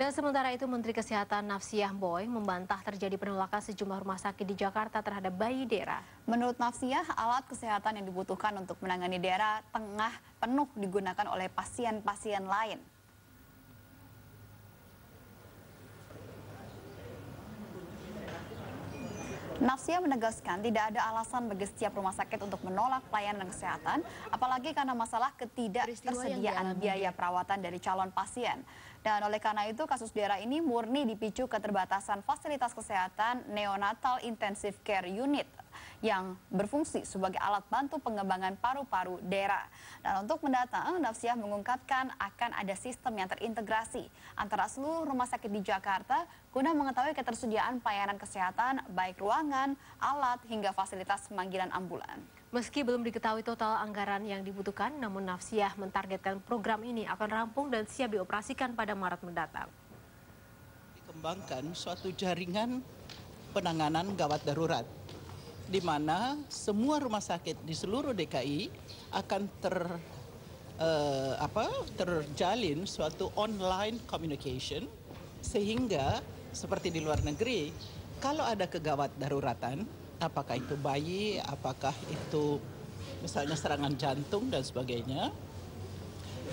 Dan sementara itu Menteri Kesehatan Nafsiah Boy membantah terjadi penolakan sejumlah rumah sakit di Jakarta terhadap bayi Dera. Menurut Nafsiah, alat kesehatan yang dibutuhkan untuk menangani Dera tengah penuh digunakan oleh pasien-pasien lain. Nafsia menegaskan tidak ada alasan bagi setiap rumah sakit untuk menolak pelayanan kesehatan, apalagi karena masalah ketidaktersediaan biaya perawatan dari calon pasien. Dan oleh karena itu kasus daerah ini murni dipicu keterbatasan fasilitas kesehatan neonatal intensive care unit yang berfungsi sebagai alat bantu pengembangan paru-paru daerah. Dan untuk mendatang, Nafsiah mengungkapkan akan ada sistem yang terintegrasi antara seluruh rumah sakit di Jakarta guna mengetahui ketersediaan pelayanan kesehatan baik ruangan, alat, hingga fasilitas pemanggilan ambulan. Meski belum diketahui total anggaran yang dibutuhkan, namun Nafsiah mentargetkan program ini akan rampung dan siap dioperasikan pada Maret mendatang. Dikembangkan suatu jaringan penanganan gawat darurat, di mana semua rumah sakit di seluruh DKI akan ter eh, apa terjalin suatu online communication sehingga seperti di luar negeri kalau ada kegawat daruratan, apakah itu bayi, apakah itu misalnya serangan jantung dan sebagainya,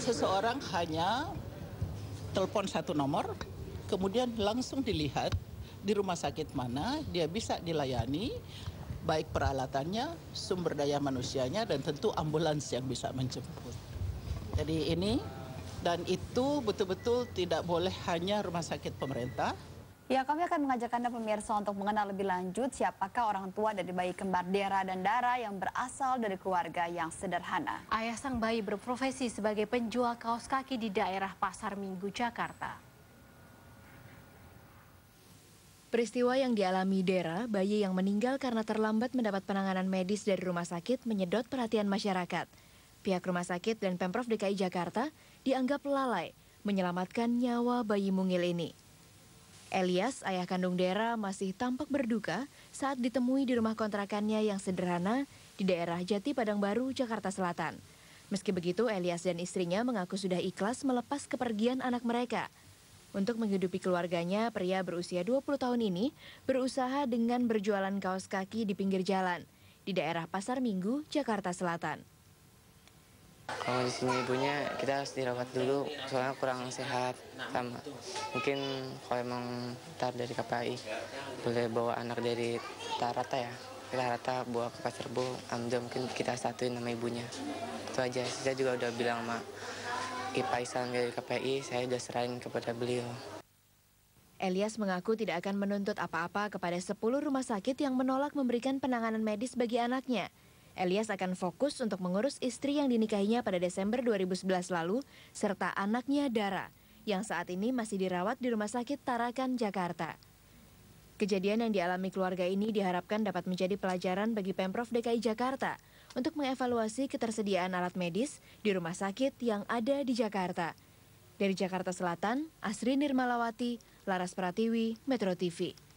seseorang hanya telepon satu nomor, kemudian langsung dilihat di rumah sakit mana dia bisa dilayani, baik peralatannya, sumber daya manusianya, dan tentu ambulans yang bisa menjemput. Jadi ini dan itu betul-betul tidak boleh hanya rumah sakit pemerintah, Ya, kami akan mengajak Anda pemirsa untuk mengenal lebih lanjut siapakah orang tua dari bayi kembar Dera dan Dara yang berasal dari keluarga yang sederhana. Ayah sang bayi berprofesi sebagai penjual kaos kaki di daerah Pasar Minggu, Jakarta. Peristiwa yang dialami Dera, bayi yang meninggal karena terlambat mendapat penanganan medis dari rumah sakit menyedot perhatian masyarakat. Pihak rumah sakit dan Pemprov DKI Jakarta dianggap lalai menyelamatkan nyawa bayi mungil ini. Elias, ayah kandung Dera, masih tampak berduka saat ditemui di rumah kontrakannya yang sederhana di daerah Jati Padang Baru, Jakarta Selatan. Meski begitu, Elias dan istrinya mengaku sudah ikhlas melepas kepergian anak mereka. Untuk menghidupi keluarganya, pria berusia 20 tahun ini berusaha dengan berjualan kaos kaki di pinggir jalan di daerah Pasar Minggu, Jakarta Selatan. Kalau di sini ibunya kita harus dirawat dulu, soalnya kurang sehat. Sama. Mungkin kalau emang tar dari KPI boleh bawa anak dari Tarata ya. Tarata bawa ke Pacerbo, Amda mungkin kita satuin sama ibunya. Itu aja, saya juga udah bilang sama Ipaisan dari KPI, saya udah serahin kepada beliau. Elias mengaku tidak akan menuntut apa-apa kepada 10 rumah sakit yang menolak memberikan penanganan medis bagi anaknya. Elias akan fokus untuk mengurus istri yang dinikahinya pada Desember 2011 lalu, serta anaknya Dara, yang saat ini masih dirawat di Rumah Sakit Tarakan, Jakarta. Kejadian yang dialami keluarga ini diharapkan dapat menjadi pelajaran bagi Pemprov DKI Jakarta untuk mengevaluasi ketersediaan alat medis di rumah sakit yang ada di Jakarta. Dari Jakarta Selatan, Asri Nirmalawati, Laras Pratiwi, Metro TV.